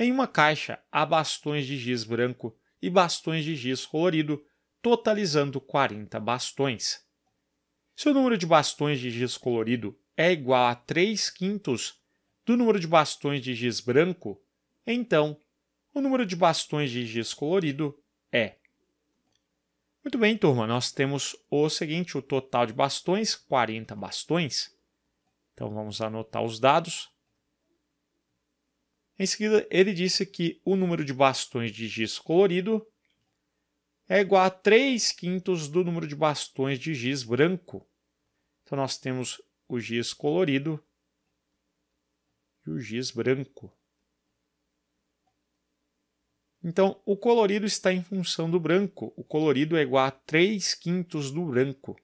Em uma caixa há bastões de giz branco e bastões de giz colorido, totalizando 40 bastões. Se o número de bastões de giz colorido é igual a 3 quintos do número de bastões de giz branco, então o número de bastões de giz colorido é. Muito bem, turma, nós temos o seguinte: o total de bastões, 40 bastões. Então vamos anotar os dados. Em seguida, ele disse que o número de bastões de giz colorido é igual a 3 quintos do número de bastões de giz branco. Então, nós temos o giz colorido e o giz branco. Então, o colorido está em função do branco. O colorido é igual a 3 quintos do branco.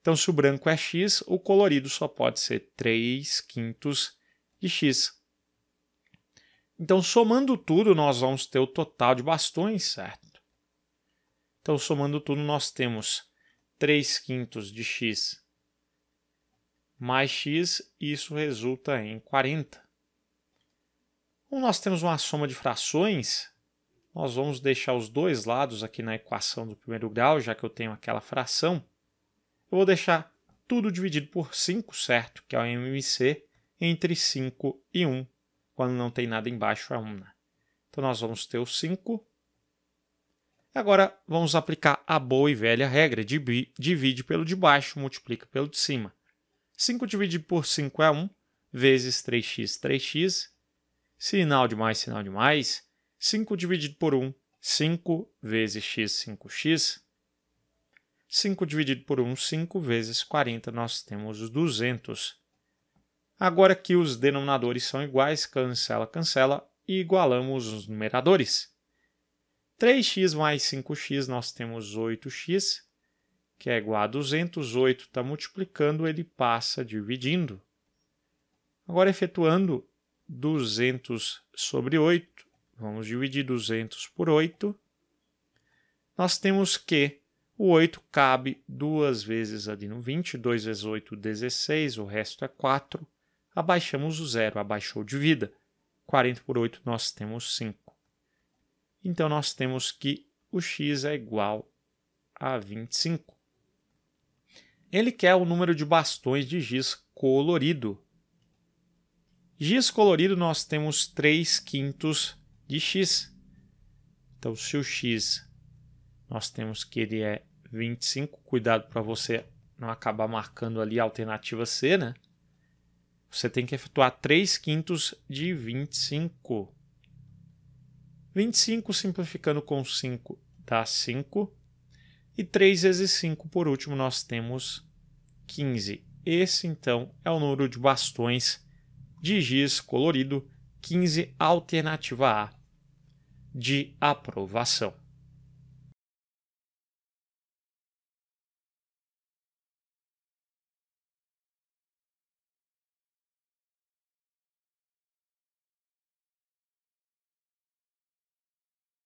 Então, se o branco é x, o colorido só pode ser 3 quintos de x. Então, somando tudo, nós vamos ter o total de bastões, certo? Então, somando tudo, nós temos 3 quintos de x mais x, e isso resulta em 40. Como nós temos uma soma de frações, nós vamos deixar os dois lados aqui na equação do primeiro grau, já que eu tenho aquela fração. Eu vou deixar tudo dividido por 5, certo? Que é o MMC entre 5 e 1. Quando não tem nada embaixo é 1. Né? Então nós vamos ter o 5. Agora vamos aplicar a boa e velha regra: divide pelo de baixo, multiplica pelo de cima. 5 dividido por 5 é 1, vezes 3x, 3x. Sinal de mais, sinal de mais. 5 dividido por 1, 5 vezes x, 5x. 5 dividido por 1, 5 vezes 40, nós temos 200. Agora que os denominadores são iguais, cancela, cancela e igualamos os numeradores. 3x mais 5x, nós temos 8x, que é igual a 208, está multiplicando, ele passa dividindo. Agora, efetuando 200 sobre 8, vamos dividir 200 por 8, nós temos que o 8 cabe duas vezes ali no 20, 2 vezes 8, 16, o resto é 4 abaixamos o zero, abaixou de vida. 40 por 8 nós temos 5. Então nós temos que o x é igual a 25. Ele quer o número de bastões de giz colorido. Giz colorido nós temos 3 quintos de x. Então se o x nós temos que ele é 25, cuidado para você não acabar marcando ali a alternativa C, né? você tem que efetuar 3 quintos de 25. 25 simplificando com 5 dá 5. E 3 vezes 5, por último, nós temos 15. Esse, então, é o número de bastões de giz colorido 15 alternativa A de aprovação.